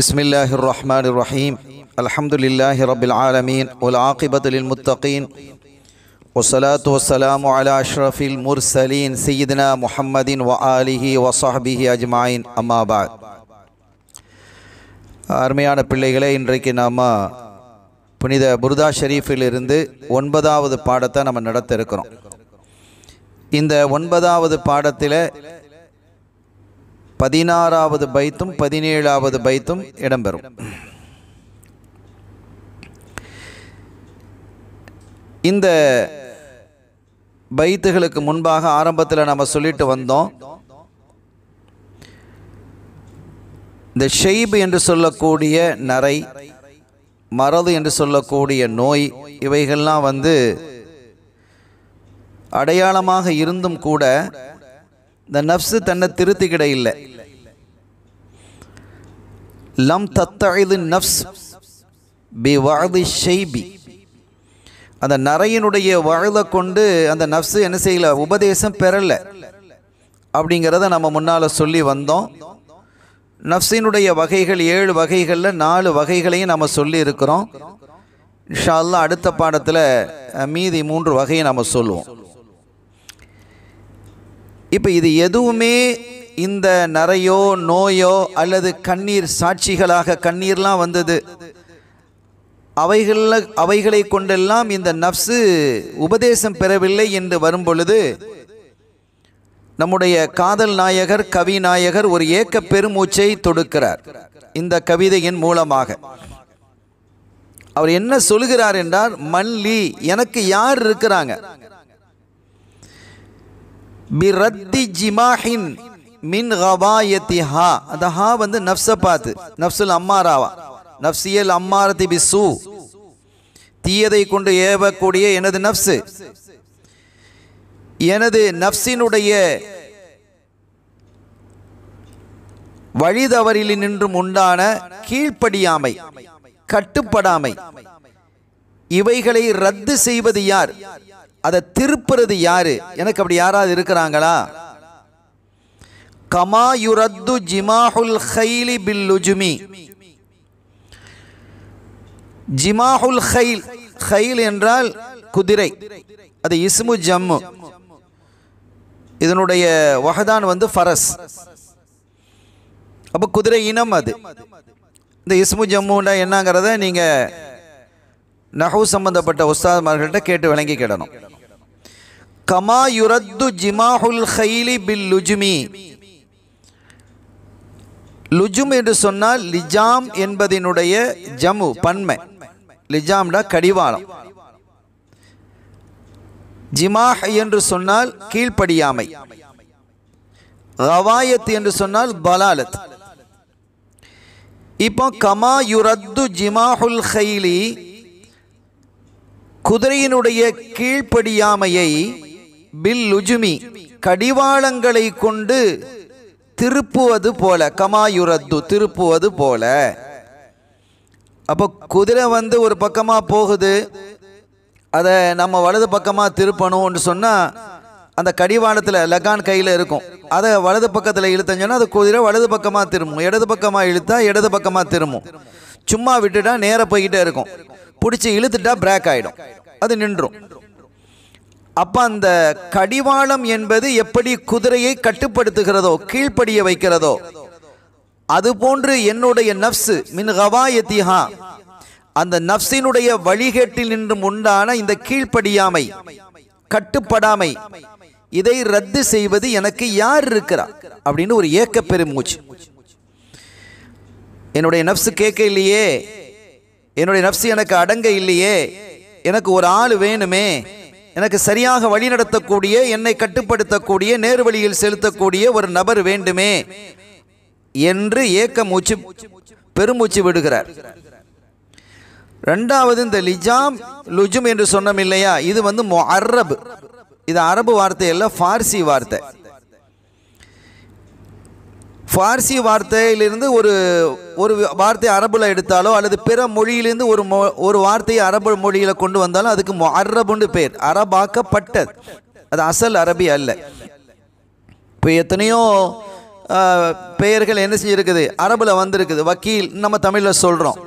بسم الله الرحمن الرحيم الحمد لله رب العالمين والعاقبة للمتقين والصلاة والسلام على أشرف المرسلين سيدنا محمد وآله وصحبه أجمعين أما بعد அருமையான பிள்ளைகளை இன்றைக்கு நாம் புனித புருதா ஷெரீஃபிலிருந்து ஒன்பதாவது பாடத்தை நம்ம நடத்த இருக்கிறோம் இந்த ஒன்பதாவது பாடத்தில் பதினாறாவது பைத்தும் பதினேழாவது பைத்தும் இடம்பெறும் இந்த பைத்துகளுக்கு முன்பாக ஆரம்பத்தில் நம்ம சொல்லிட்டு வந்தோம் இந்த ஷெய்பு என்று சொல்லக்கூடிய நரை மரது என்று சொல்லக்கூடிய நோய் இவைகள்லாம் வந்து அடையாளமாக இருந்தும் கூட இந்த நஃப்ஸு தன்னை திருத்திக்கிட இல்லை லம் தத்தழுது நஃப்ஸ் பி வாழ்தி ஷெய்பி அந்த நரையினுடைய வாழ்வை கொண்டு அந்த நஃப்ஸு என்ன செய்யல உபதேசம் பெறலை அப்படிங்கிறத நம்ம முன்னால் சொல்லி வந்தோம் நஃப்ஸினுடைய வகைகள் ஏழு வகைகளில் நாலு வகைகளையும் நம்ம சொல்லி இருக்கிறோம் ஷால்லாம் அடுத்த பாடத்தில் மீதி மூன்று வகையை நம்ம சொல்லுவோம் இப்போ இது எதுவுமே இந்த நரையோ நோயோ அல்லது கண்ணீர் சாட்சிகளாக கண்ணீர்லாம் வந்தது அவைகளில் அவைகளை கொண்டெல்லாம் இந்த நப்சு உபதேசம் பெறவில்லை என்று வரும்பொழுது நம்முடைய காதல் நாயகர் கவி நாயகர் ஒரு ஏக்க பெருமூச்சை தொடுக்கிறார் இந்த கவிதையின் மூலமாக அவர் என்ன சொல்கிறார் என்றார் மல்லி எனக்கு யார் இருக்கிறாங்க பிரத்தி ஜிமாஹின் மின் ஹபாயத்தி ஹா அந்த ஹா வந்து நஃப்ஸை பார்த்து நஃப்ஸுல் அம்மாராவா நஃப்சியல் அம்மாரதி பிசு தீயதை கொண்டு ஏவக்கூடிய எனது நஃப்ஸு எனது நஃப்சினுடைய வழிதவறில் நின்றும் உண்டான கீழ்ப்படியாமை கட்டுப்படாமை இவைகளை ரத்து செய்வது யார் அதை திருப்புறது யாரு எனக்கு அப்படி யாராவது இருக்கிறாங்களா கமா யுரத்து ஜிமாஹுல் ஹைலி பில்லுஜுமி ஜிமாஹுல் ஹைல் ஹைல் என்றால் குதிரை அது இஸ்மு ஜம்மு இதனுடைய வகதான் வந்து ஃபரஸ் அப்போ குதிரை இனம் அது இந்த இஸ்மு ஜம்முண்டா என்னங்கிறத நீங்கள் நகவு சம்பந்தப்பட்ட உஸ்தாத்மார்கள்ட்ட கேட்டு கிடணும் கமா யுரத்து ஜிமாஹுல் ஹைலி பில் லுஜுமி லுஜும் என்று சொன்னால் லிஜாம் என்பதனுடைய ஜமு பன்மை லிஜாம்டா கடிவாளம் ஜிமாஹ் என்று சொன்னால் கீழ்ப்படியாமை ரவாயத் என்று சொன்னால் பலாலத் இப்போ கமா யுரத்து ஜிமாஹுல் ஹைலி குதிரையினுடைய கீழ்ப்படியாமையை பில் லுஜுமி கடிவாளங்களை கொண்டு திருப்புவது போல கமாயுரத்து திருப்புவது போல அப்போ குதிரை வந்து ஒரு பக்கமாக போகுது அதை நம்ம வலது பக்கமாக திருப்பணும்னு சொன்னால் அந்த கடிவாளத்தில் லகான் கையில் இருக்கும் அதை வலது பக்கத்தில் இழுத்தஞ்சோன்னா அது குதிரை வலது பக்கமாக திரும்பும் இடது பக்கமாக இழுத்தா இடது பக்கமாக திரும்பும் சும்மா விட்டுட்டா நேராக போய்கிட்டே இருக்கும் பிடிச்சி இழுத்துட்டா பிரேக் ஆகிடும் அது நின்றும் அப்போ அந்த கடிவாளம் என்பது எப்படி குதிரையை கட்டுப்படுத்துகிறதோ கீழ்ப்படிய வைக்கிறதோ அது போன்று என்னுடைய நப்சு மின் ஹவாயத்திஹா அந்த நப்சினுடைய வழிகேட்டில் நின்றும் உண்டான இந்த கீழ்ப்படியாமை கட்டுப்படாமை இதை ரத்து செய்வது எனக்கு யார் இருக்கிறா அப்படின்னு ஒரு ஏக்க பெருமூச்சு என்னுடைய நப்சு கேட்க இல்லையே என்னுடைய நப்சு எனக்கு அடங்க இல்லையே எனக்கு ஒரு ஆள் வேணுமே எனக்கு சரியாக வழி நடத்தக்கூடிய என்னை கட்டுப்படுத்தக்கூடிய நேர்வழியில் செலுத்தக்கூடிய ஒரு நபர் வேண்டுமே என்று ஏக்க மூச்சு பெருமூச்சு விடுகிறார் ரெண்டாவது இந்த லிஜாம் லுஜும் என்று சொன்னோம் இல்லையா இது வந்து அரபு இது அரபு வார்த்தை இல்லை ஃபார்சி வார்த்தை ஃபார்சி வார்த்தையிலிருந்து ஒரு ஒரு வார்த்தை அரபில் எடுத்தாலோ அல்லது பிற மொழியிலிருந்து ஒரு மொ ஒரு வார்த்தையை அரபு மொழியில் கொண்டு வந்தாலும் அதுக்கு அரபுன்னு பேர் அரபாக்கப்பட்டது அது அசல் அரபி அல்ல இப்போ எத்தனையோ பெயர்கள் என்ன செஞ்சுருக்குது அரபில் வந்திருக்குது வக்கீல் நம்ம தமிழில் சொல்கிறோம்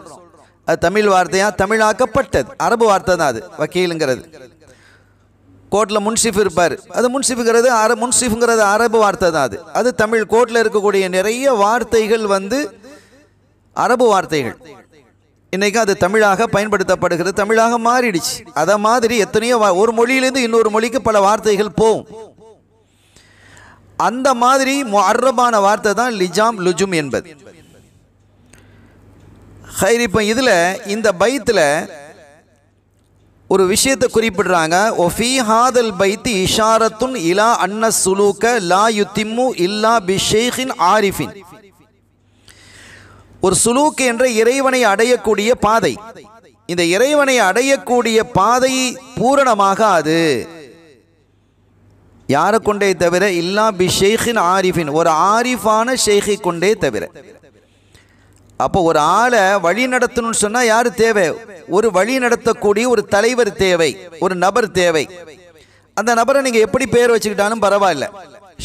அது தமிழ் வார்த்தையாக தமிழாக்கப்பட்டது அரபு வார்த்தை தான் அது வக்கீலுங்கிறது கோர்ட்டில் முன்சிஃப் இருப்பார் அது முன்சிஃபுங்கிறது அர முன்சிஃபுங்கிறது அரபு வார்த்தை தான் அது அது தமிழ் கோர்ட்டில் இருக்கக்கூடிய நிறைய வார்த்தைகள் வந்து அரபு வார்த்தைகள் இன்றைக்கும் அது தமிழாக பயன்படுத்தப்படுகிறது தமிழாக மாறிடுச்சு அதை மாதிரி எத்தனையோ ஒரு மொழியிலேருந்து இன்னொரு மொழிக்கு பல வார்த்தைகள் போகும் அந்த மாதிரி அரபான வார்த்தை தான் லிஜாம் லுஜும் என்பது ஹைர் இப்போ இதில் இந்த பைத்தில் ஒரு விஷயத்தை குறிப்பிடுறாங்க ஒஃபி ஹாதல் பைத்தி இஷாரத்துன் இலா அன்ன சுலூக்க லா யுத்திம்மு இல்லா பிஷேஹின் ஆரிஃபின் ஒரு சுலூக் என்ற இறைவனை அடையக்கூடிய பாதை இந்த இறைவனை அடையக்கூடிய பாதை பூரணமாகாது யாரை கொண்டே தவிர இல்லா பி ஆரிஃபின் ஒரு ஆரிஃபான ஷேகை கொண்டே தவிர அப்போ ஒரு ஆளை வழி நடத்தணும்னு சொன்னால் யாரு தேவை ஒரு வழி நடத்தக்கூடிய ஒரு தலைவர் தேவை ஒரு நபர் தேவை அந்த நபரை நீங்கள் எப்படி பேர் வச்சுக்கிட்டாலும் பரவாயில்ல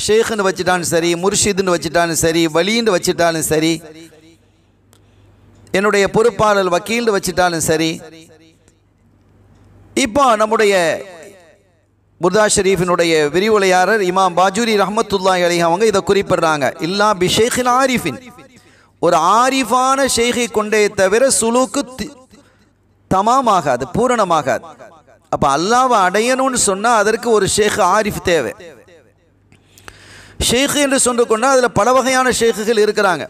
ஷேக்னு வச்சுட்டாலும் சரி முர்ஷிதுன்னு வச்சுட்டாலும் சரி வழின்னு வச்சுட்டாலும் சரி என்னுடைய பொறுப்பாளர் வக்கீல் வச்சுட்டாலும் சரி இப்போ நம்முடைய புர்தா ஷெரீஃபினுடைய விரிவுரையாளர் இமாம் பாஜூரி ரஹமத்துல்லா அலி அவங்க இதை குறிப்பிடுறாங்க இல்லா பிஷேகின் ஆரிஃபின் ஒரு ஆரிஃபான ஷேகை கொண்டே தவிர சுலுக்கு தமாமாகாது பூரணமாகாது அப்போ அல்லாவை அடையணும்னு சொன்னால் அதற்கு ஒரு ஷேக் ஆரிஃப் தேவை ஷேக் என்று சொன்ன கொண்டால் அதில் பல வகையான ஷேக்குகள் இருக்கிறாங்க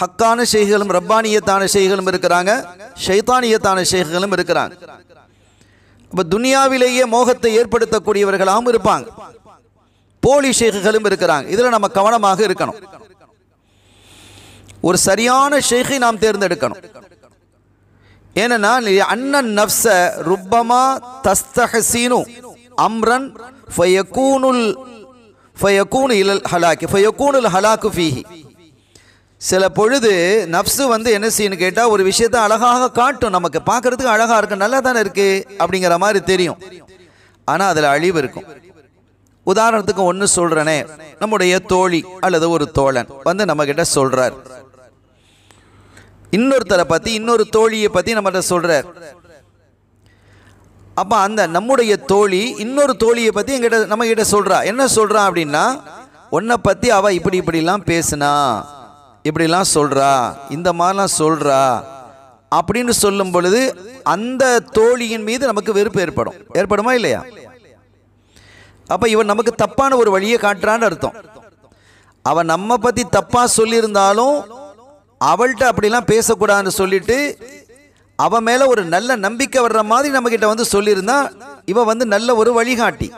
ஹக்கான ஷேகுகளும் ரப்பானியத்தான ஷேகுகளும் இருக்கிறாங்க ஷைத்தானியத்தான ஷேகுகளும் இருக்கிறாங்க இப்போ துனியாவிலேயே மோகத்தை ஏற்படுத்தக்கூடியவர்களாகவும் இருப்பாங்க போலி ஷேகுகளும் இருக்கிறாங்க இதில் நம்ம கவனமாக இருக்கணும் ஒரு சரியான ஷேகை நாம் தேர்ந்தெடுக்கணும் ஏன்னா அண்ணன் நப்ச ருப்பமா தஸ்தஹசீனு அம்ரன் ஃபயக்கூனுல் ஃபயக்கூனு இலல் ஹலாக்கி ஃபயக்கூனுல் ஹலாக்கு ஃபீஹி சில பொழுது நப்சு வந்து என்ன செய்யணும்னு கேட்டால் ஒரு விஷயத்த அழகாக காட்டும் நமக்கு பார்க்கறதுக்கு அழகாக இருக்கு நல்லா தானே இருக்குது அப்படிங்கிற மாதிரி தெரியும் ஆனால் அதில் அழிவு இருக்கும் உதாரணத்துக்கு ஒன்று சொல்கிறனே நம்முடைய தோழி அல்லது ஒரு தோழன் வந்து நம்மக்கிட்ட சொல்கிறார் இன்னொருத்தரை பற்றி இன்னொரு தோழியை பற்றி நம்மகிட்ட சொல்கிறார் அப்போ அந்த நம்முடைய தோழி இன்னொரு தோழியை பற்றி எங்கிட்ட நம்ம கிட்ட சொல்கிறா என்ன சொல்கிறா அப்படின்னா உன்னை பற்றி அவள் இப்படி இப்படிலாம் பேசுனா இப்படிலாம் சொல்கிறா இந்த மாதிரிலாம் சொல்கிறா அப்படின்னு சொல்லும் பொழுது அந்த தோழியின் மீது நமக்கு வெறுப்பு ஏற்படும் ஏற்படுமா இல்லையா அப்போ இவன் நமக்கு தப்பான ஒரு வழியை காட்டுறான்னு அர்த்தம் அவன் நம்ம பற்றி தப்பாக சொல்லியிருந்தாலும் அவள்கிட்ட அப்படிலாம் பேசக்கூடாதுன்னு சொல்லிட்டு அவன் மேலே ஒரு நல்ல நம்பிக்கை வர்ற மாதிரி நம்மக்கிட்ட வந்து சொல்லியிருந்தா இவன் வந்து நல்ல ஒரு வழிகாட்டி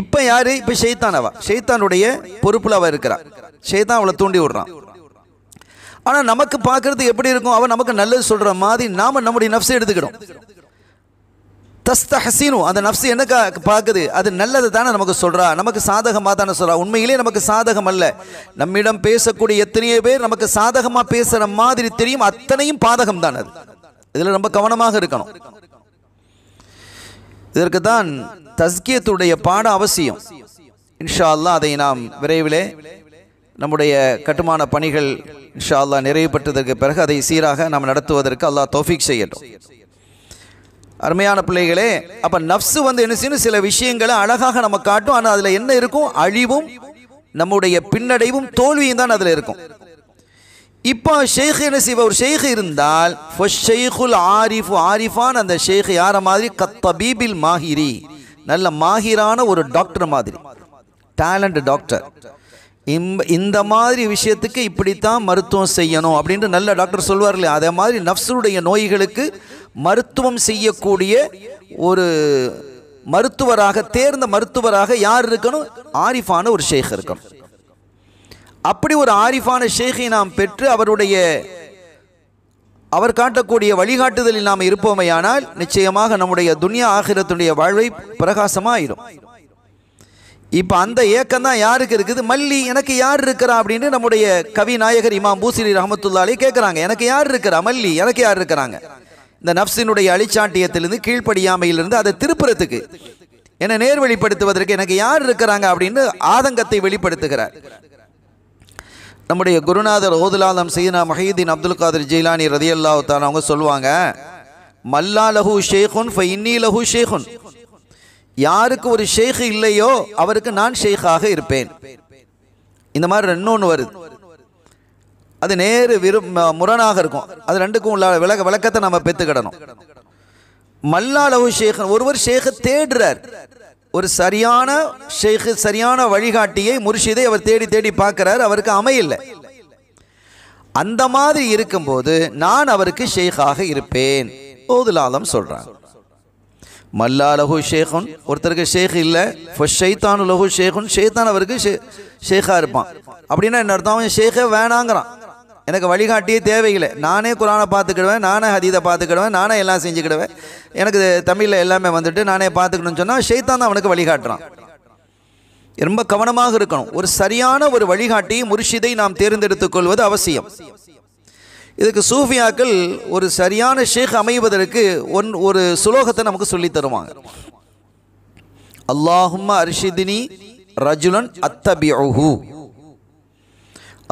இப்போ யார் இப்போ ஷெய்தான் அவன் ஷெய்தானுடைய பொறுப்பில் அவள் இருக்கிறான் ஷெய்தான் அவளை தூண்டி விடுறான் ஆனால் நமக்கு பார்க்குறது எப்படி இருக்கும் அவன் நமக்கு நல்லது சொல்கிற மாதிரி நாம் நம்முடைய நஃப்ஸை எடுத்துக்கிடும் தஸ்தஹசீனு அந்த நஃப்ஸ் என்ன பார்க்குது அது நல்லது தானே நமக்கு சொல்கிறா நமக்கு சாதகமாக தானே சொல்கிறா உண்மையிலே நமக்கு சாதகம் அல்ல நம்மிடம் பேசக்கூடிய எத்தனையோ பேர் நமக்கு சாதகமாக பேசுகிற மாதிரி தெரியும் அத்தனையும் பாதகம் தான் அது இதில் ரொம்ப கவனமாக இருக்கணும் இதற்கு தான் தஸ்கியத்துடைய பாட அவசியம் இன்ஷா அல்லா அதை நாம் விரைவிலே நம்முடைய கட்டுமான பணிகள் இன்ஷா அல்லா நிறைவு பெற்றதற்கு பிறகு அதை சீராக நாம் நடத்துவதற்கு அல்லாஹ் தோஃபிக் செய்யட்டும் அருமையான பிள்ளைகளே அப்போ நப்சு வந்து என்ன செய்யணும் சில விஷயங்களை அழகாக நம்ம காட்டும் ஆனால் அதில் என்ன இருக்கும் அழிவும் நம்முடைய பின்னடைவும் தோல்வியும் தான் அதில் இருக்கும் இப்போ ஷேக் என்ன ஒரு ஷேக் இருந்தால் ஷேகுல் ஆரிஃபு ஆரிஃபான் அந்த ஷேக் யார மாதிரி கத்தபீபில் மாஹிரி நல்ல மாஹிரான ஒரு டாக்டர் மாதிரி டேலண்ட் டாக்டர் இந்த மாதிரி விஷயத்துக்கு இப்படித்தான் மருத்துவம் செய்யணும் அப்படின்ட்டு நல்ல டாக்டர் சொல்வார் இல்லையா அதே மாதிரி நஃப்ஸருடைய நோய்களுக்கு மருத்துவம் செய்யக்கூடிய ஒரு மருத்துவராக தேர்ந்த மருத்துவராக யார் இருக்கணும் ஆரிஃபான ஒரு ஷேக் இருக்கணும் அப்படி ஒரு ஆரிஃபான ஷேகை நாம் பெற்று அவருடைய அவர் காட்டக்கூடிய வழிகாட்டுதலில் நாம் இருப்போமையானால் நிச்சயமாக நம்முடைய துன்யா ஆகிரத்துடைய வாழ்வை பிரகாசமாயிடும் இப்போ அந்த ஏக்கம் தான் யாருக்கு இருக்குது மல்லி எனக்கு யார் இருக்கிறா அப்படின்னு நம்முடைய கவி நாயகர் இமாம் பூசிரி ரஹமத்துல்லாலே கேட்குறாங்க எனக்கு யார் இருக்கிறா மல்லி எனக்கு யார் இருக்கிறாங்க இந்த நப்சினுடைய அழிச்சாட்டியத்திலிருந்து கீழ்ப்படியாமையிலிருந்து அதை திருப்புறத்துக்கு என்னை நேர் வெளிப்படுத்துவதற்கு எனக்கு யார் இருக்கிறாங்க அப்படின்னு ஆதங்கத்தை வெளிப்படுத்துகிறார் நம்முடைய குருநாதர் ஓதுலாலம் சீனா மஹீதீன் அப்துல் காதர் ஜெயிலானி ரதியல்லா அவங்க சொல்லுவாங்க மல்லா லஹு ஷேகுன் இன்னி லஹு ஷேகுன் யாருக்கு ஒரு ஷேக் இல்லையோ அவருக்கு நான் ஷேக்காக இருப்பேன் இந்த மாதிரி இன்னொன்று வருது அது நேரு விரு முரணாக இருக்கும் அது ரெண்டுக்கும் உள்ள விளக்க விளக்கத்தை நம்ம பெற்றுக்கிடணும் மல்லாளவு ஷேக் ஒருவர் ஷேக தேடுறார் ஒரு சரியான ஷேக் சரியான வழிகாட்டியை முர்ஷிதை அவர் தேடி தேடி பார்க்குறாரு அவருக்கு அமையில்லை அந்த மாதிரி இருக்கும்போது நான் அவருக்கு ஷேக்காக இருப்பேன் ஓதுலாலம் சொல்கிறான் மல்லா லஹு ஷேகுன் ஒருத்தருக்கு ஷேக் இல்லை ஷெய்தான் லகு ஷேகுன் ஷேத்தான் அவருக்கு ஷே ஷேக்காக இருப்பான் அப்படின்னா என்ன அர்த்தம் அவன் ஷேக்கே வேணாங்கிறான் எனக்கு வழிகாட்டியே தேவையில்லை நானே குரானை பார்த்துக்கிடுவேன் நானே ஹதீதை பார்த்துக்கிடுவேன் நானே எல்லாம் செஞ்சுக்கிடுவேன் எனக்கு தமிழில் எல்லாமே வந்துட்டு நானே பார்த்துக்கணும்னு சொன்னால் ஷெய்தான் தான் அவனுக்கு வழிகாட்டுறான் ரொம்ப கவனமாக இருக்கணும் ஒரு சரியான ஒரு வழிகாட்டி முரிஷிதை நாம் தேர்ந்தெடுத்துக் கொள்வது அவசியம் இதுக்கு சூஃபியாக்கள் ஒரு சரியான ஷேக் அமைவதற்கு ஒன் ஒரு சுலோகத்தை நமக்கு சொல்லி தருவாங்க அல்லாஹும் அரிஷிதினி ரஜுலன் அத்தபி ஒஹு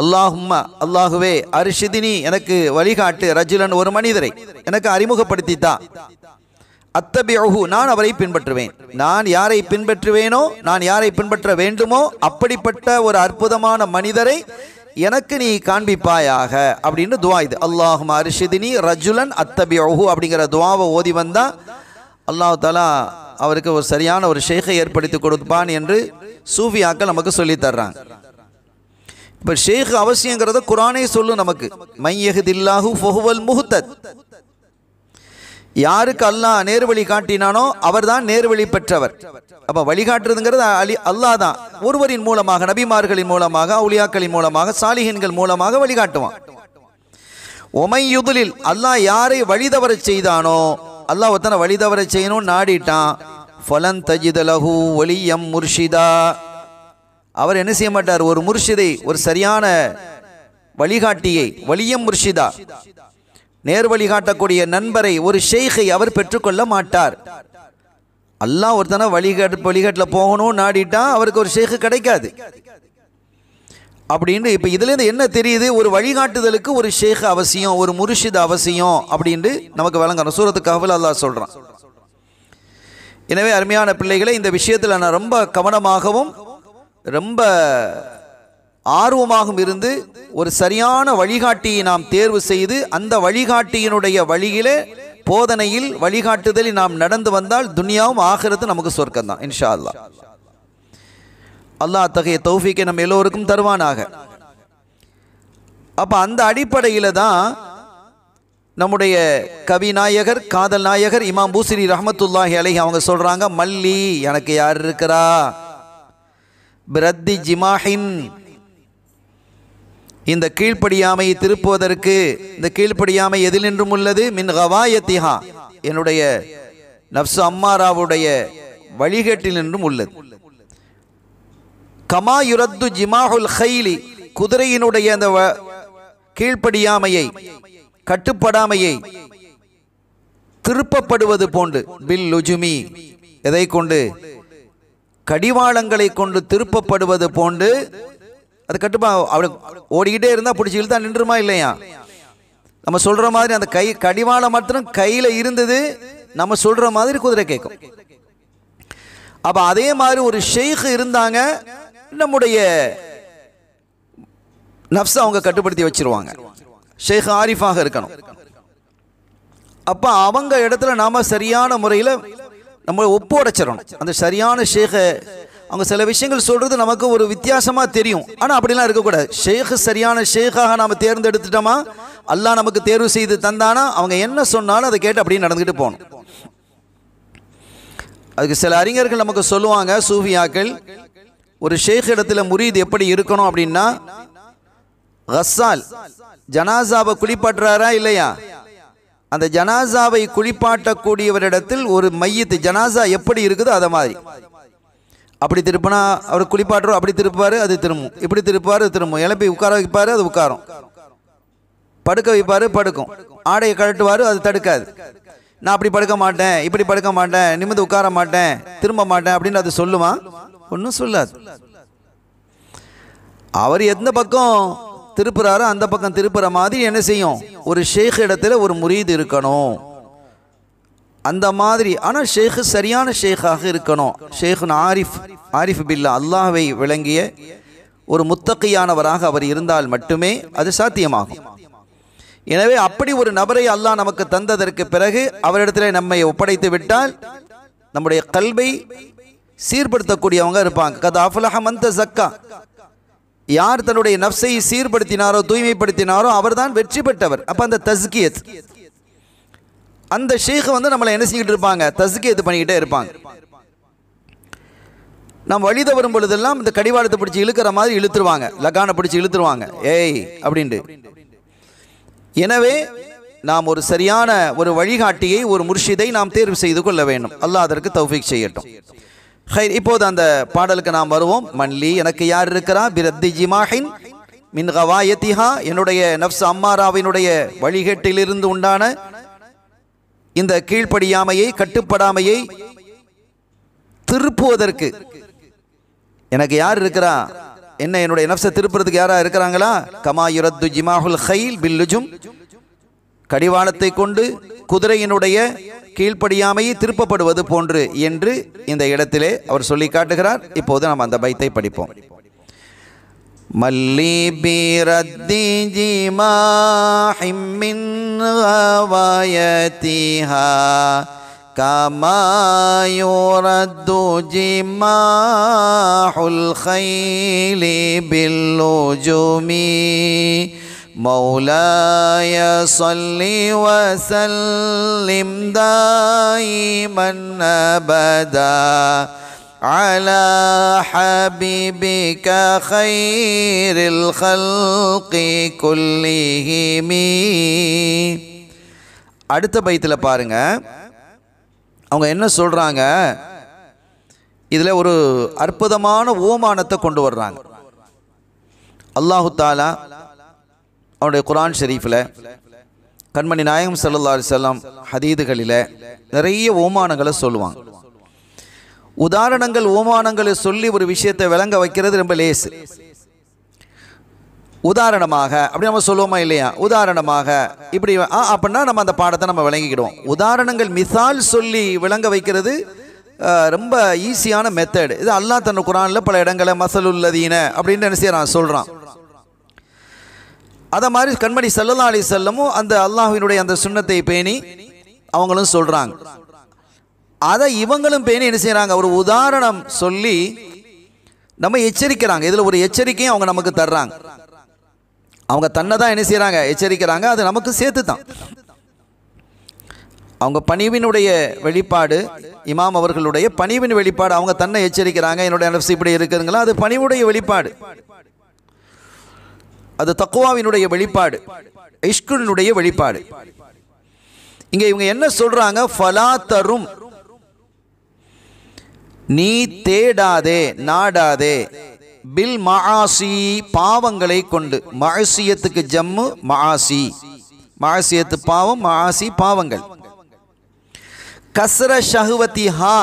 அல்லாஹும்மா அல்லாஹுவே அரிஷிதினி எனக்கு வழிகாட்டு ரஜுலன் ஒரு மனிதரை எனக்கு அறிமுகப்படுத்தி தான் அத்தபியகு நான் அவரை பின்பற்றுவேன் நான் யாரை பின்பற்றுவேனோ நான் யாரை பின்பற்ற வேண்டுமோ அப்படிப்பட்ட ஒரு அற்புதமான மனிதரை எனக்கு நீ காண்பிப்பாயாக அப்படின்னு துவா இது அல்லாஹும் அரிஷிதினி ரஜுலன் அத்தபி அஹு அப்படிங்கிற துவாவை ஓதி வந்தால் அல்லாஹு தலா அவருக்கு ஒரு சரியான ஒரு ஷேகை ஏற்படுத்தி கொடுப்பான் என்று சூஃபியாக்கள் நமக்கு சொல்லித்தர்றாங்க இப்போ ஷேக் அவசியங்கிறத குரானே சொல்லும் நமக்கு தில்லாஹு ஃபொஹுவல் முகுத்தத் யாருக்கு அல்லாஹ் நேர்வழி காட்டினானோ அவர் தான் நேர்வழி பெற்றவர் அப்போ வழிகாட்டுறதுங்கிறது அலி அல்லாஹ் தான் ஒருவரின் மூலமாக நபிமார்களின் மூலமாக அவுளியாக்களின் மூலமாக சாலிஹின்கள் மூலமாக வழிகாட்டுவான் யுதலில் அல்லாஹ் யாரை வழிதவர செய்தானோ அல்லாஹ் ஒத்தனை வழிதவர செய்யணும்னு நாடிட்டான் முர்ஷிதா அவர் என்ன செய்ய மாட்டார் ஒரு முர்ஷிதை ஒரு சரியான வழிகாட்டியை வலியம் முர்ஷிதா நேர் வழிகாட்டக்கூடிய நண்பரை ஒரு ஷேகை அவர் பெற்றுக்கொள்ள மாட்டார் அல்லாஹ் ஒருத்தனை வழிகாட்டு வழிகாட்டில் போகணும்னு நாடிட்டா அவருக்கு ஒரு ஷேக்கு கிடைக்காது அப்படின்னு இப்போ இதுலேருந்து என்ன தெரியுது ஒரு வழிகாட்டுதலுக்கு ஒரு ஷேக் அவசியம் ஒரு முருஷித் அவசியம் அப்படின்ட்டு நமக்கு வழங்குறோம் சூரத்து காவல் அல்லா சொல்கிறான் எனவே அருமையான பிள்ளைகளை இந்த விஷயத்தில் நான் ரொம்ப கவனமாகவும் ரொம்ப ஆர்வமாகவும் இருந்து ஒரு சரியான வழிகாட்டியை நாம் தேர்வு செய்து அந்த வழிகாட்டியினுடைய வழியிலே போதனையில் வழிகாட்டுதலில் நாம் நடந்து வந்தால் துனியாவும் ஆகிறது நமக்கு சொர்க்கம் தான் இன்ஷா அல்லா அல்லாஹ் அத்தகைய தௌஃபிக்கை நம்ம எல்லோருக்கும் தருவானாக அப்போ அந்த அடிப்படையில் தான் நம்முடைய கவி நாயகர் காதல் நாயகர் இமாம் பூசிரி ரஹமத்துல்லாஹி அலஹி அவங்க சொல்கிறாங்க மல்லி எனக்கு யார் இருக்கிறா பிரத்தி ஜிமாஹின் இந்த கீழ்ப்படியாமையை திருப்புவதற்கு இந்த கீழ்ப்படியாமை எதிலின்றும் உள்ளது மின் ஹவாயத்திஹா என்னுடைய நப்சு அம்மாராவுடைய வழிகேட்டில் நின்றும் உள்ளது கமா யுரத்து ஜிமாஹுல் ஹைலி குதிரையினுடைய அந்த கீழ்ப்படியாமையை கட்டுப்படாமையை திருப்பப்படுவது போன்று பில் லுஜுமி எதை கொண்டு கடிவாளங்களை கொண்டு திருப்பப்படுவது போன்று அது கட்டுப்பா அப்படி ஓடிக்கிட்டே இருந்தால் பிடிச்சிக்கிட்டு தான் நின்றுமா இல்லையா நம்ம சொல்கிற மாதிரி அந்த கை கடிவாளம் மாத்திரம் கையில் இருந்தது நம்ம சொல்கிற மாதிரி குதிரை கேட்கும் அப்போ அதே மாதிரி ஒரு ஷெய்க் இருந்தாங்க நம்முடைய நப்ஸை அவங்க கட்டுப்படுத்தி வச்சிருவாங்க ஷேக் ஆரிஃபாக இருக்கணும் அப்போ அவங்க இடத்துல நாம் சரியான முறையில் நம்ம ஒப்பு உடைச்சிடணும் அந்த சரியான ஷேக அவங்க சில விஷயங்கள் சொல்கிறது நமக்கு ஒரு வித்தியாசமாக தெரியும் ஆனால் அப்படிலாம் இருக்கக்கூடாது ஷேக் சரியான ஷேக்காக நாம் தேர்ந்தெடுத்துட்டோமா அல்லா நமக்கு தேர்வு செய்து தந்தானா அவங்க என்ன சொன்னாலும் அதை கேட்டு அப்படியே நடந்துக்கிட்டு போகணும் அதுக்கு சில அறிஞர்கள் நமக்கு சொல்லுவாங்க சூஃபியாக்கள் ஒரு ஷேக் இடத்துல முறியது எப்படி இருக்கணும் அப்படின்னா ரஸ்ஸால் ஜனாசாவை குளிப்பாட்டுறாரா இல்லையா அந்த ஜனாசாவை குளிப்பாட்டக்கூடியவரிடத்தில் ஒரு மையத்து ஜனாசா எப்படி இருக்குதோ அதை மாதிரி அப்படி திருப்பினா அவர் குளிப்பாட்டுறோம் அப்படி திருப்பார் அது திரும்பும் இப்படி திருப்பார் திரும்பும் இழப்பி உட்கார வைப்பார் அது உட்காரும் படுக்க வைப்பார் படுக்கும் ஆடையை கழட்டுவார் அது தடுக்காது நான் அப்படி படுக்க மாட்டேன் இப்படி படுக்க மாட்டேன் நிமிந்து உட்கார மாட்டேன் திரும்ப மாட்டேன் அப்படின்னு அது சொல்லுவான் ஒன்றும் சொல்லாது அவர் எந்த பக்கம் திருப்புறாரோ அந்த பக்கம் திருப்புற மாதிரி என்ன செய்யும் ஒரு ஷேக் இடத்துல ஒரு முரீது இருக்கணும் அந்த மாதிரி ஆனால் ஷேக்கு சரியான ஷேக்காக இருக்கணும் ஷேகுன் ஆரிஃப் ஆரிஃப் பில்லா அல்லாஹை விளங்கிய ஒரு முத்தகையானவராக அவர் இருந்தால் மட்டுமே அது சாத்தியமாகும் எனவே அப்படி ஒரு நபரை அல்லாஹ் நமக்கு தந்ததற்கு பிறகு அவரிடத்தில் நம்மை ஒப்படைத்து விட்டால் நம்முடைய கல்வை சீர்படுத்தக்கூடியவங்க இருப்பாங்க கதா அஃபுலஹ மந்த சக்கா யார் தன்னுடைய நப்சை சீர்படுத்தினாரோ தூய்மைப்படுத்தினாரோ அவர்தான் வெற்றி பெற்றவர் அப்போ அந்த தஸ்கியத் அந்த ஷேக் வந்து நம்மளை என்ன செஞ்சுட்டு இருப்பாங்க தசுக்கு இது பண்ணிக்கிட்டே இருப்பாங்க நம்ம வழி தவறும் பொழுதெல்லாம் இந்த கடிவாளத்தை பிடிச்சி இழுக்கிற மாதிரி இழுத்துருவாங்க லக்கானை பிடிச்சி இழுத்துருவாங்க ஏய் அப்படின்ட்டு எனவே நாம் ஒரு சரியான ஒரு வழிகாட்டியை ஒரு முர்ஷிதை நாம் தேர்வு செய்து கொள்ள வேண்டும் அல்லாஹ் அதற்கு தௌஃபிக் செய்யட்டும் ஹை இப்போது அந்த பாடலுக்கு நாம் வருவோம் மன்லி எனக்கு யார் இருக்கிறா பிரத்தி ஜிமாஹின் மின் ஹவாயத்திஹா என்னுடைய நப்ஸ் அம்மாராவினுடைய வழிகேட்டிலிருந்து உண்டான இந்த கீழ்ப்படியாமையை கட்டுப்படாமையை திருப்புவதற்கு எனக்கு யார் இருக்கிறா என்ன என்னுடைய நப்சை திருப்புறதுக்கு யாரா இருக்கிறாங்களா கமாயுரத்து ஜிமாஹுல் ஹைல் பில்லுஜும் கடிவாளத்தை கொண்டு குதிரையினுடைய கீழ்ப்படியாமையை திருப்பப்படுவது போன்று என்று இந்த இடத்திலே அவர் சொல்லி காட்டுகிறார் இப்போது நாம் அந்த பைத்தை படிப்போம் ملي بردي جماح من غوايتها كما يرد جماح الخيل باللجوم مولاي صل وسلم دائما أبدا على حبيبك خير الخلق كلهم அடுத்த பைத்தில் பாருங்க அவங்க என்ன சொல்கிறாங்க இதில் ஒரு அற்புதமான ஓமானத்தை கொண்டு வர்றாங்க அல்லாஹு தாலா அவனுடைய குரான் ஷெரீஃபில் கண்மணி நாயகம் சல்லா அலிசல்லாம் ஹதீதுகளில் நிறைய ஓமானங்களை சொல்லுவாங்க உதாரணங்கள் ஓமானங்களை சொல்லி ஒரு விஷயத்தை விளங்க வைக்கிறது ரொம்ப லேசு உதாரணமாக அப்படி நம்ம சொல்லுவோமா இல்லையா உதாரணமாக இப்படி ஆ அப்படின்னா நம்ம அந்த பாடத்தை நம்ம விளங்கிக்கிடுவோம் உதாரணங்கள் மிசால் சொல்லி விளங்க வைக்கிறது ரொம்ப ஈஸியான மெத்தட் இது அல்லா தன் குரானில் பல இடங்களை மசலுள்ளதீன அப்படின்னு என்ன சொல்கிறான் அதை மாதிரி கண்மணி சல்லல்லா அலி செல்லமும் அந்த அல்லாஹினுடைய அந்த சுண்ணத்தை பேணி அவங்களும் சொல்கிறாங்க அதை இவங்களும் பேணி என்ன செய்கிறாங்க ஒரு உதாரணம் சொல்லி நம்ம எச்சரிக்கிறாங்க இதில் ஒரு எச்சரிக்கையும் அவங்க நமக்கு தர்றாங்க அவங்க தன்னை தான் என்ன செய்கிறாங்க எச்சரிக்கிறாங்க அது நமக்கு சேர்த்து தான் அவங்க பணிவினுடைய வெளிப்பாடு இமாம் அவர்களுடைய பணிவின் வெளிப்பாடு அவங்க தன்னை எச்சரிக்கிறாங்க என்னுடைய அரசு இப்படி இருக்குதுங்களா அது பணிவுடைய வெளிப்பாடு அது தக்குவாவினுடைய வெளிப்பாடு இஷ்குனுடைய வெளிப்பாடு இங்கே இவங்க என்ன சொல்கிறாங்க ஃபலா தரும் நீ தேடாதே நாடாதே பில் மகாசி பாவங்களை கொண்டு மகசியத்துக்கு ஜம்மு மகாசி மகசியத்து பாவம் மகாசி பாவங்கள் கசர ஷஹுவதி ஹா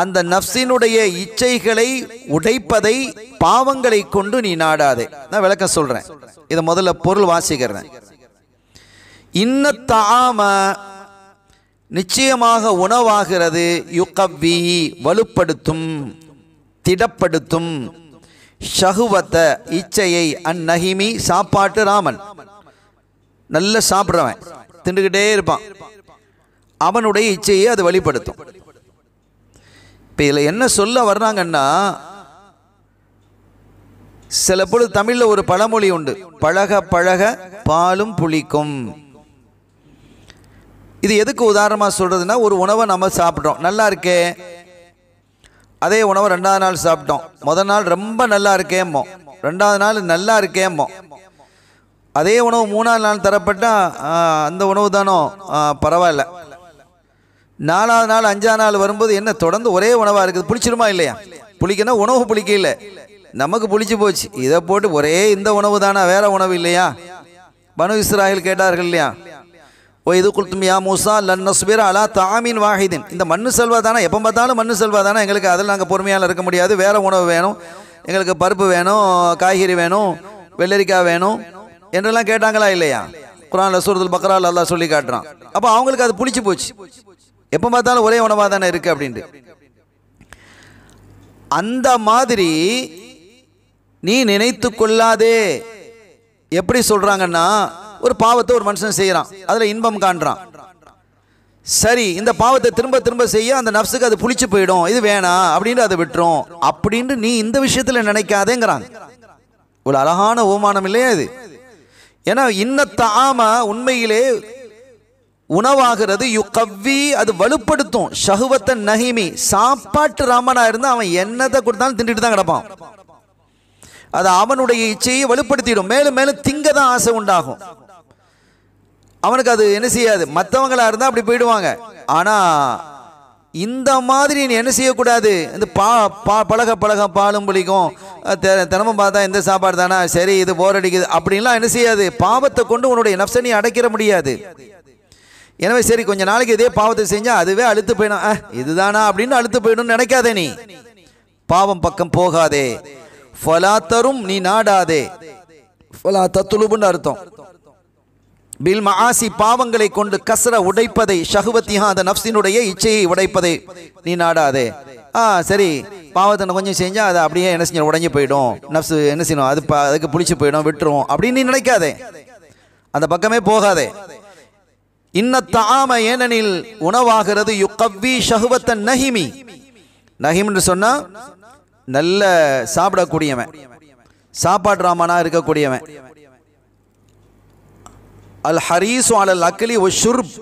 அந்த நப்சினுடைய இச்சைகளை உடைப்பதை பாவங்களை கொண்டு நீ நாடாதே நான் விளக்கம் சொல்கிறேன் இதை முதல்ல பொருள் வாசிக்கிறேன் இன்ன தாம நிச்சயமாக உணவாகிறது யுகவி வலுப்படுத்தும் திடப்படுத்தும் ஷகுவத்த இச்சையை அந்நகிமி சாப்பாட்டு ராமன் நல்லா சாப்பிட்றவன் திண்டுக்கிட்டே இருப்பான் அவனுடைய இச்சையை அது வழிபடுத்தும் இப்போ இதில் என்ன சொல்ல வர்றாங்கன்னா சில பொழுது தமிழில் ஒரு பழமொழி உண்டு பழக பழக பாலும் புளிக்கும் இது எதுக்கு உதாரணமாக சொல்கிறதுனா ஒரு உணவை நம்ம சாப்பிட்றோம் நல்லா இருக்கே அதே உணவை ரெண்டாவது நாள் சாப்பிட்டோம் முதல் நாள் ரொம்ப நல்லா இருக்கேம்போம் ரெண்டாவது நாள் நல்லா இருக்கேமோ அதே உணவு மூணாவது நாள் தரப்பட்டால் அந்த உணவு தானோ பரவாயில்ல நாலாவது நாள் அஞ்சாவது நாள் வரும்போது என்ன தொடர்ந்து ஒரே உணவாக இருக்குது புளிச்சிருமா இல்லையா புளிக்கணும் உணவு புளிக்கல நமக்கு புளிச்சு போச்சு இதை போட்டு ஒரே இந்த உணவு தானா வேற உணவு இல்லையா பனு இஸ்ராயில் கேட்டார்கள் இல்லையா ஓ இது குல்தும் யா மூசா லன் நஸ்பீர் அலா தாமீன் வாஹிதின் இந்த மண்ணு செல்வா தானே எப்போ பார்த்தாலும் மண்ணு செல்வா தானே எங்களுக்கு அதில் நாங்கள் பொறுமையால் இருக்க முடியாது வேறு உணவு வேணும் எங்களுக்கு பருப்பு வேணும் காய்கறி வேணும் வெள்ளரிக்காய் வேணும் என்றெல்லாம் கேட்டாங்களா இல்லையா குரான் சூரத்துல் பக்ரால் அல்லா சொல்லி காட்டுறான் அப்போ அவங்களுக்கு அது பிடிச்சி போச்சு எப்போ பார்த்தாலும் ஒரே உணவாக தானே இருக்குது அப்படின்ட்டு அந்த மாதிரி நீ நினைத்து கொள்ளாதே எப்படி சொல்கிறாங்கன்னா ஒரு பாவத்தை ஒரு மனுஷன் செய்கிறான் அதில் இன்பம் காண்றான் சரி இந்த பாவத்தை திரும்ப திரும்ப செய்ய அந்த நஃப்ஸுக்கு அது புளிச்சு போயிடும் இது வேணாம் அப்படின்ட்டு அதை விட்டுரும் அப்படின்ட்டு நீ இந்த விஷயத்தில் நினைக்காதேங்கிறாங்க ஒரு அழகான ஓமானம் இல்லையா இது ஏன்னா இன்ன ஆமா உண்மையிலே உணவாகிறது யு கவ்வி அது வலுப்படுத்தும் ஷகுவத்த நகிமி சாப்பாட்டு ராமனா இருந்தால் அவன் என்னத்தை கொடுத்தாலும் திண்டுட்டு தான் கிடப்பான் அது அவனுடைய இச்சையை வலுப்படுத்திடும் மேலும் மேலும் திங்க தான் ஆசை உண்டாகும் அவனுக்கு அது என்ன செய்யாது மற்றவங்களா இருந்தால் அப்படி போயிடுவாங்க ஆனால் இந்த மாதிரி நீ என்ன செய்யக்கூடாது இந்த பா பா பழக பழக பாலும் பிடிக்கும் தினமும் பார்த்தா இந்த சாப்பாடு தானா சரி இது போர் அடிக்குது அப்படின்லாம் என்ன செய்யாது பாவத்தை கொண்டு உன்னுடைய நப்சை நீ அடைக்கிற முடியாது எனவே சரி கொஞ்ச நாளைக்கு இதே பாவத்தை செஞ்சால் அதுவே அழுத்து போயிடும் இதுதானா அப்படின்னு அழுத்து போயிடும்னு நினைக்காதே நீ பாவம் பக்கம் போகாதே ஃபலாத்தரும் நீ நாடாதே ஃபலா தத்துலுபுன்னு அர்த்தம் பில் மஆசி பாவங்களை கொண்டு கசர உடைப்பதை ஷஹுவத்திஹா அந்த நஃப்சினுடைய இச்சையை உடைப்பதை நீ நாடாதே ஆ சரி பாவத்தை கொஞ்சம் செஞ்சால் அதை அப்படியே என்ன செய்யணும் உடஞ்சி போயிடும் நஃப்ஸு என்ன செய்யணும் அது அதுக்கு புளிச்சு போயிடும் விட்டுரும் அப்படின்னு நீ நினைக்காதே அந்த பக்கமே போகாதே தாம ஏனெனில் உணவாகிறது கவ்வி ஷஹுவத்தன் நஹிமி நஹிம்னு சொன்னால் நல்ல சாப்பிடக்கூடியவன் சாப்பாடுறாமனா இருக்கக்கூடியவன் அல் ஹரீசு அலல் அக்கலி ஒ ஷுர்ப்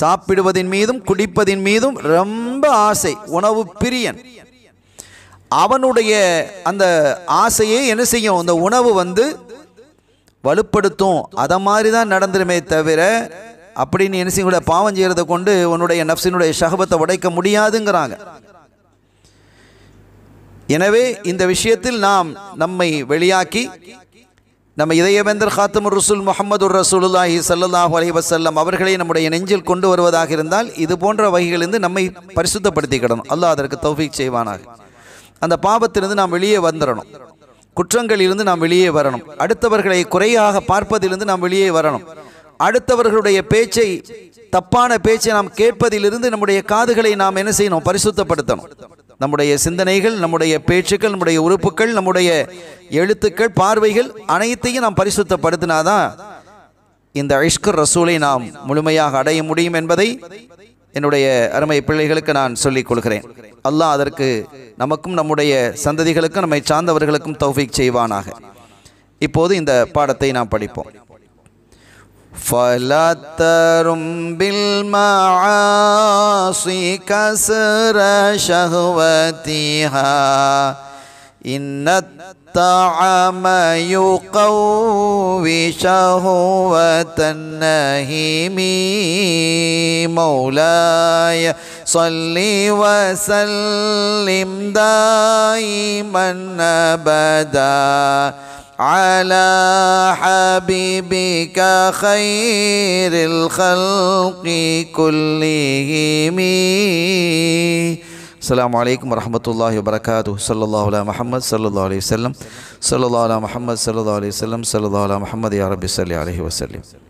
சாப்பிடுவதின் மீதும் குடிப்பதின் மீதும் ரொம்ப ஆசை உணவு பிரியன் அவனுடைய அந்த ஆசையை என்ன செய்யும் அந்த உணவு வந்து வலுப்படுத்தும் அதை மாதிரி தான் நடந்துருமே தவிர அப்படின்னு என்ன செய்ய பாவம் செய்கிறத கொண்டு உன்னுடைய நப்சினுடைய சகபத்தை உடைக்க முடியாதுங்கிறாங்க எனவே இந்த விஷயத்தில் நாம் நம்மை வெளியாக்கி நம்ம இதயவேந்தர் காத்தும் ரசூல் முகமது ரசூலுல்லாஹி சல்லாஹூ அலி வசல்லம் அவர்களை நம்முடைய நெஞ்சில் கொண்டு வருவதாக இருந்தால் இது போன்ற வகைகளிலிருந்து நம்மை பரிசுத்தப்படுத்திக்கிடணும் அல்லாஹ் அதற்கு தௌஃபிக் செய்வானாக அந்த பாபத்திலிருந்து நாம் வெளியே வந்துடணும் குற்றங்களிலிருந்து நாம் வெளியே வரணும் அடுத்தவர்களை குறையாக பார்ப்பதிலிருந்து நாம் வெளியே வரணும் அடுத்தவர்களுடைய பேச்சை தப்பான பேச்சை நாம் கேட்பதிலிருந்து நம்முடைய காதுகளை நாம் என்ன செய்யணும் பரிசுத்தப்படுத்தணும் நம்முடைய சிந்தனைகள் நம்முடைய பேச்சுக்கள் நம்முடைய உறுப்புகள் நம்முடைய எழுத்துக்கள் பார்வைகள் அனைத்தையும் நாம் பரிசுத்தப்படுத்தினாதான் இந்த ஐஷ்கர் ரசூலை நாம் முழுமையாக அடைய முடியும் என்பதை என்னுடைய அருமை பிள்ளைகளுக்கு நான் சொல்லிக் கொள்கிறேன் அல்லாஹ் அதற்கு நமக்கும் நம்முடைய சந்ததிகளுக்கும் நம்மை சார்ந்தவர்களுக்கும் தௌஃபிக் செய்வானாக இப்போது இந்த பாடத்தை நாம் படிப்போம் فلا ترم بالمعاصي كسر شهوتها إن الطعام يقوي شهوة النهيم مولاي صل وسلم دائما أبدا على حبيبك خير الخلق كلهم السلام عليكم ورحمة الله وبركاته صلى الله على محمد صلى الله عليه وسلم صلى الله على محمد صلى الله عليه وسلم صلى الله على محمد يا رب صل عليه وسلم